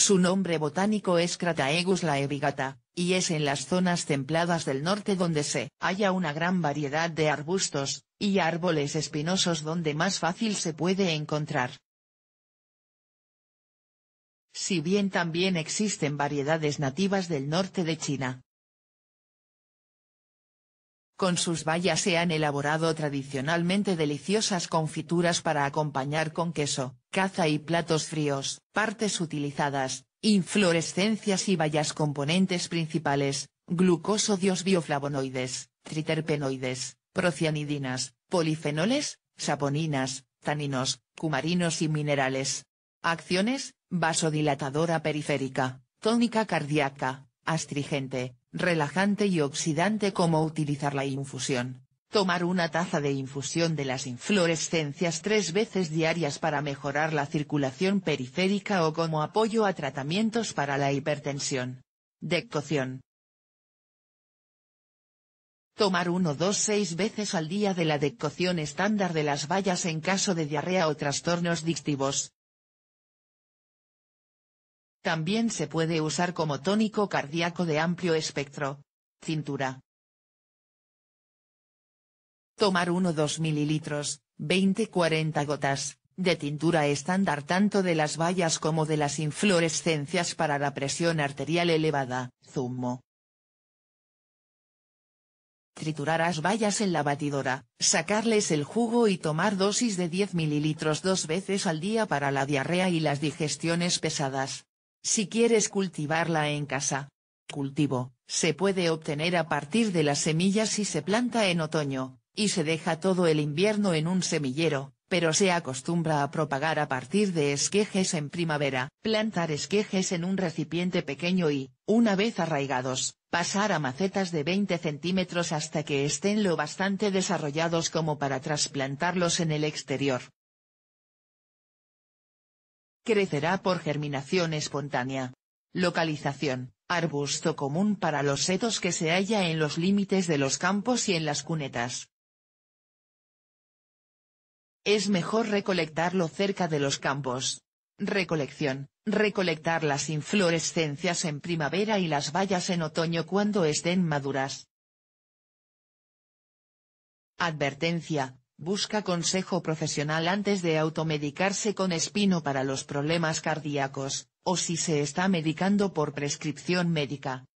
Su nombre botánico es Crataegus laevigata, y es en las zonas templadas del norte donde se halla una gran variedad de arbustos, y árboles espinosos donde más fácil se puede encontrar. Si bien también existen variedades nativas del norte de China. Con sus bayas se han elaborado tradicionalmente deliciosas confituras para acompañar con queso, caza y platos fríos, partes utilizadas, inflorescencias y bayas componentes principales, glucosodios bioflavonoides, triterpenoides, procianidinas, polifenoles, saponinas, taninos, cumarinos y minerales. Acciones, vasodilatadora periférica, tónica cardíaca, astringente, relajante y oxidante como utilizar la infusión. Tomar una taza de infusión de las inflorescencias tres veces diarias para mejorar la circulación periférica o como apoyo a tratamientos para la hipertensión. Decocción. Tomar 1 dos seis veces al día de la decocción estándar de las bayas en caso de diarrea o trastornos dictivos. También se puede usar como tónico cardíaco de amplio espectro. Cintura. Tomar 1-2 mililitros, 20-40 gotas, de tintura estándar tanto de las bayas como de las inflorescencias para la presión arterial elevada, zumo. Triturar las bayas en la batidora, sacarles el jugo y tomar dosis de 10 mililitros dos veces al día para la diarrea y las digestiones pesadas. Si quieres cultivarla en casa. Cultivo, se puede obtener a partir de las semillas si se planta en otoño, y se deja todo el invierno en un semillero, pero se acostumbra a propagar a partir de esquejes en primavera, plantar esquejes en un recipiente pequeño y, una vez arraigados, pasar a macetas de 20 centímetros hasta que estén lo bastante desarrollados como para trasplantarlos en el exterior. Crecerá por germinación espontánea. Localización, arbusto común para los setos que se halla en los límites de los campos y en las cunetas, es mejor recolectarlo cerca de los campos. Recolección, recolectar las inflorescencias en primavera y las bayas en otoño cuando estén maduras. Advertencia, busca consejo profesional antes de automedicarse con espino para los problemas cardíacos, o si se está medicando por prescripción médica.